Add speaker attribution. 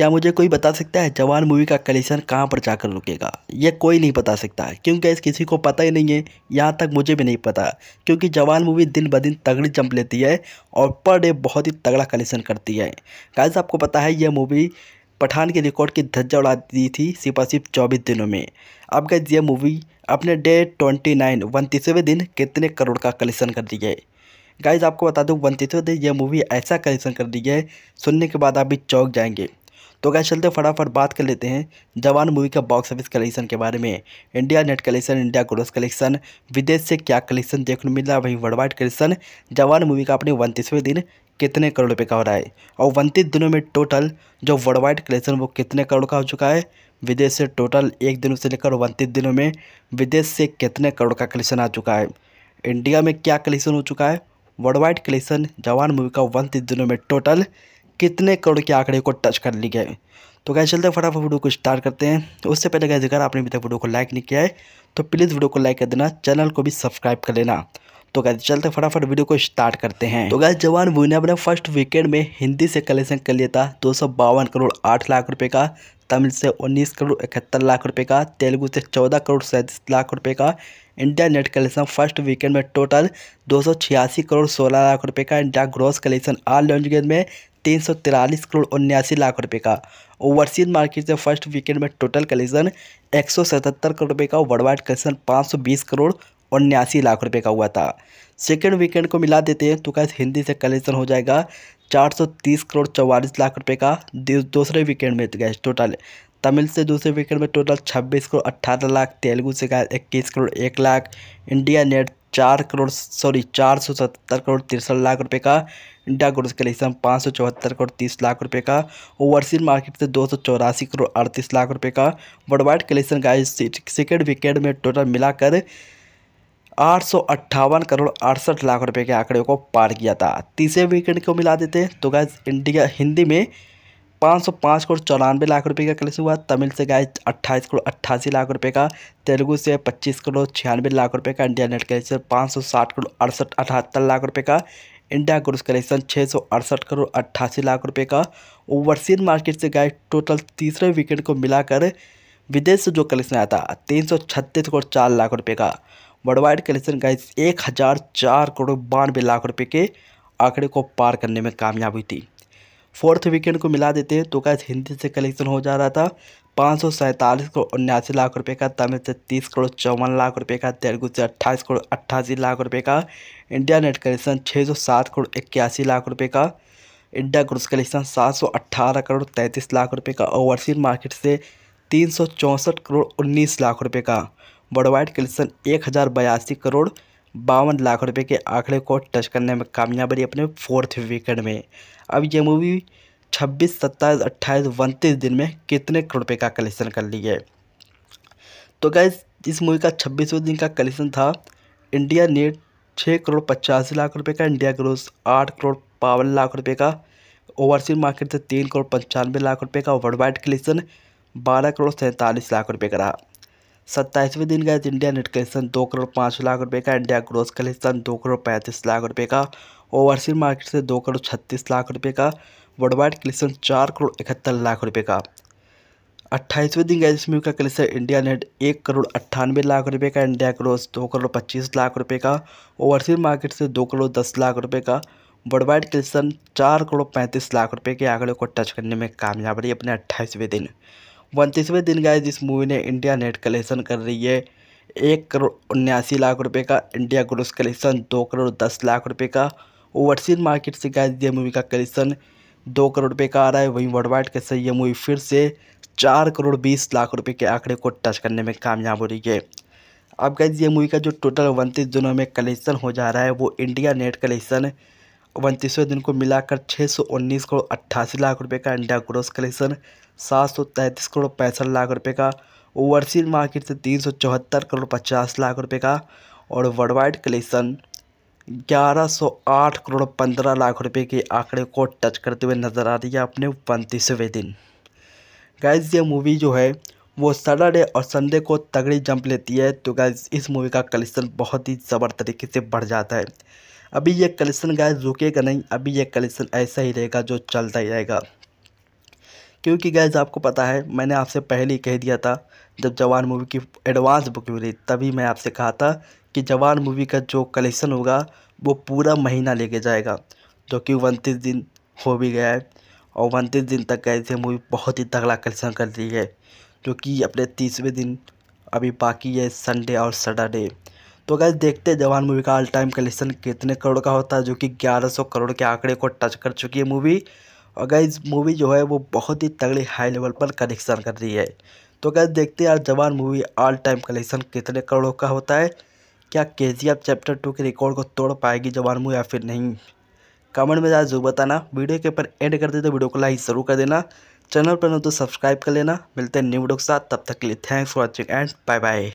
Speaker 1: क्या मुझे कोई बता सकता है जवान मूवी का कलेक्शन कहाँ पर जाकर रुकेगा यह कोई नहीं बता सकता क्योंकि इस किसी को पता ही नहीं है यहाँ तक मुझे भी नहीं पता क्योंकि जवान मूवी दिन ब दिन तगड़ी जंप लेती है और पर डे बहुत ही तगड़ा कलेक्शन करती है गाइस आपको पता है यह मूवी पठान के रिकॉर्ड की धज्जा उड़ा दी थी सिपा सिर्फ चौबीस दिनों में अब गैस यह मूवी अपने डे ट्वेंटी नाइन उनतीसवें दिन कितने करोड़ का कलेक्शन कर दी है गाइज आपको बता दूँ उनतीसवें दिन यह मूवी ऐसा कलेक्शन कर दी है सुनने के बाद आप भी चौक जाएंगे तो क्या चलते फटाफट बात कर लेते हैं जवान मूवी का बॉक्स ऑफिस कलेक्शन के बारे में India net collection India gross collection विदेश से क्या कलेक्शन देखने मिला वहीं worldwide collection Jawan movie का अपने उनतीसवें दिन कितने करोड़ रुपये का हो रहा है और उनतीस दिनों में टोटल जो वर्ल्ड वाइड कलेक्शन वो कितने करोड़ का हो चुका है विदेश से टोटल एक दिनों से लेकर उनतीस दिनों में विदेश से कितने करोड़ का कलेक्शन आ चुका है इंडिया में क्या कलेक्शन हो चुका है worldwide collection Jawan movie का उनतीस दिनों में टोटल कितने करोड़ के आंकड़े को टच कर लिया है तो क्या चलते हैं फटाफट वीडियो को स्टार्ट करते हैं उससे पहले गैस अगर आपने अभी तक वीडियो को लाइक नहीं किया है तो प्लीज़ वीडियो को लाइक कर देना चैनल को भी सब्सक्राइब कर लेना तो कहते चलते फटाफट वीडियो को स्टार्ट करते हैं तो गैस जवान वो ने अपने फर्स्ट वीकेंड में हिंदी से कलेक्शन कर लिया था दो करोड़ आठ लाख रुपये का तमिल से उन्नीस करोड़ इकहत्तर लाख रुपए का तेलुगु से चौदह करोड़ सैंतीस लाख रुपए का India net collection first weekend में टोटल दो करोड़ सोलह लाख रुपए का इंडिया ग्रॉस कलेक्शन आल लॉन्च गेंद में तीन सौ तिरालीस करोड़ उन्यासी लाख रुपए का ओवरसीज मार्केट से फर्स्ट वीकेंड में टोटल कलेक्शन एक सौ सतहत्तर करोड़ रुपए का वर्ल्ड वाइड कलेक्शन पाँच सौ बीस करोड़ उन्यासी लाख रुपए का हुआ था सेकेंड वीकेंड को मिला देते हैं तो कैसे हिंदी से कलेक्शन हो जाएगा चार सौ तीस करोड़ चौवालीस लाख रुपए का दूसरे वीकेंड में गए टोटल तमिल से दूसरे वीकेंड में टोटल छब्बीस करोड़ अट्ठारह लाख तेलुगु से गए इक्कीस करोड़ एक लाख इंडिया नेट चार करोड़ सॉरी चार सौ सत्तर करोड़ तिरसठ लाख रुपए का इंडिया गुड्स कलेक्शन पाँच सौ चौहत्तर करोड़ तीस लाख रुपए का ओवरसीज मार्केट से दो सौ चौरासी करोड़ अड़तीस लाख रुपए का वर्ल्ड वाइड कलेक्शन का सेकेंड विकेट में टोटल मिलाकर आठ सौ अट्ठावन करोड़ अड़सठ लाख रुपए के आंकड़े को पार किया था तीसरे विकेट को मिला देते तो गैस इंडिया हिंदी में पाँच सौ पाँच करोड़ चौरानवे लाख रुपए का कलेक्शन हुआ तमिल से गाय अट्ठाईस करोड़ अट्ठासी लाख रुपए का तेलुगु से पच्चीस करोड़ छियानवे लाख रुपए का इंडिया नेट कलेक्शन पाँच सौ साठ करोड़ अड़सठ अठहत्तर लाख रुपए का इंडिया ग्रोस कलेक्शन छः सौ अड़सठ करोड़ अट्ठासी लाख रुपए का ओवरसीज मार्केट से गाय टोटल तीसरे विकेट को मिलाकर विदेश से जो कलेक्शन आया था तीन सौ छत्तीस करोड़ चार लाख रुपये का वर्ल्ड वाइड कलेक्शन गाय एक हज़ार चार करोड़ बानवे लाख रुपये के आंकड़े को पार करने में कामयाब हुई थी फोर्थ वीकेंड को मिला देते हैं तो क्या हिंदी से कलेक्शन हो जा रहा था पाँच सौ सैंतालीस करोड़ उन्यासी लाख रुपए का तमिल से तीस करोड़ चौवन लाख रुपए का तेलुगु से अट्ठाईस करोड़ अट्ठासी लाख रुपए का इंडिया नेट कलेक्शन छः सौ सात करोड़ इक्यासी लाख रुपए का इंडिया ग्रुस कलेक्शन सात सौ अट्ठारह करोड़ तैंतीस लाख रुपए का ओवरसीज मार्केट से तीन सौ चौंसठ करोड़ उन्नीस लाख रुपये का वर्ल्ड वाइड कलेक्शन एक हज़ार बयासी करोड़ बावन लाख रुपए के आंकड़े को टच करने में कामयाब रही अपने फोर्थ वीकेंड में अब ये मूवी 26, 27, 28, 29 दिन में कितने करोड़ रुपये का कलेक्शन कर ली है तो गैस इस मूवी का छब्बीसवें दिन का कलेक्शन था इंडिया नेट छः करोड़ पचासी लाख रुपए का इंडिया ग्रोस आठ करोड़ बावन लाख रुपए का ओवरसीज मार्केट से तीन करोड़ पंचानवे लाख रुपए का वर्ल्ड वाइड कलेक्शन बारह करोड़ सैंतालीस लाख रुपए का रहा सत्ताईसवें दिन गए इंडिया नेट कलेक्शन दो करोड़ पाँच लाख रुपए का इंडिया ग्रोस कलेक्शन दो करोड़ पैंतीस लाख रुपए का ओवरसीज मार्केट से दो करोड़ छत्तीस लाख रुपए का वर्ल्ड वाइड कलेक्शन चार करोड़ इकहत्तर लाख रुपए का अट्ठाईसवें दिन गए जिसमें का कलेक्शन इंडिया नेट एक करोड़ अट्ठानवे लाख रुपये का इंडिया ग्रोस दो करोड़ पच्चीस लाख रुपये का ओवरसीज मार्केट से दो करोड़ दस लाख रुपये का वर्ल्ड वाइड कलेक्शन चार करोड़ पैंतीस लाख रुपए के आंकड़े को टच करने में कामयाब रही अपने अट्ठाईसवें दिन उनतीसवें दिन गाइज इस मूवी ने इंडिया नेट कलेक्शन कर रही है एक करोड़ उन्यासी लाख रुपए का इंडिया ग्रोस कलेक्शन दो करोड़ दस लाख रुपए का ओवरसीज मार्केट से गाइज ये मूवी का कलेक्शन दो करोड़ रुपये का आ रहा है वहीं वर्ल्ड वाइड कैसे ये मूवी फिर से चार करोड़ बीस लाख रुपए के आंकड़े को टच करने में कामयाब हो रही है अब गैज ये मूवी का जो टोटल उनतीस दिनों में कलेक्शन हो जा रहा है वो इंडिया नेट कलेक्शन उनतीसवें दिन को मिलाकर छः सौ उन्नीस करोड़ अट्ठासी लाख रुपए का इंडिया ग्रोस कलेक्शन सात सौ तैंतीस करोड़ पैंसठ लाख रुपये का ओवरसीज मार्केट से तीन सौ चौहत्तर करोड़ पचास लाख रुपये का और वर्ल्ड वाइड कलेक्शन ग्यारह सौ आठ करोड़ पंद्रह लाख रुपए के आंकड़े को टच करते हुए नज़र आ रही है अपने उनतीसवें दिन गैज़ ये मूवी जो है वो सैटरडे और संडे को तगड़ी जंप लेती है तो गैज़ इस मूवी का कलेक्शन बहुत ही ज़बर तरीके से बढ़ जाता है अभी ये कलेक्शन गैज़ रुकेगा नहीं अभी ये कलेक्शन ऐसा ही रहेगा जो चलता ही रहेगा क्योंकि गैज़ आपको पता है मैंने आपसे पहले ही कह दिया था जब जवान मूवी की एडवांस बुकिंग हुई तभी मैं आपसे कहा था कि जवान मूवी का जो कलेक्शन होगा वो पूरा महीना लेके जाएगा जो कि उनतीस दिन हो भी गया है और उनतीस दिन तक गैस ये मूवी बहुत ही तगड़ा कलेक्शन कर रही है जो कि अपने तीसवें दिन अभी बाकी है संडे और सैटरडे तो गैस देखते हैं जवान मूवी का ऑल टाइम कलेक्शन कितने करोड़ का होता है जो कि 1100 करोड़ के आंकड़े को टच कर चुकी है मूवी और गाइज मूवी जो है वो बहुत ही तगड़ी हाई लेवल पर कलेक्शन कर रही है तो गाइज देखते हैं यार जवान मूवी ऑल टाइम कलेक्शन कितने करोड़ों का होता है क्या K G F chapter two के रिकॉर्ड को तोड़ पाएगी जवान मूवी या फिर नहीं कमेंट में ज़्यादा जरूर बताना वीडियो के ऊपर एंड कर देते तो वीडियो को लाइक जरूर कर देना चैनल पर न तो सब्सक्राइब कर लेना मिलते हैं न्यू वीडियो के साथ तब तक के लिए thanks for watching and bye bye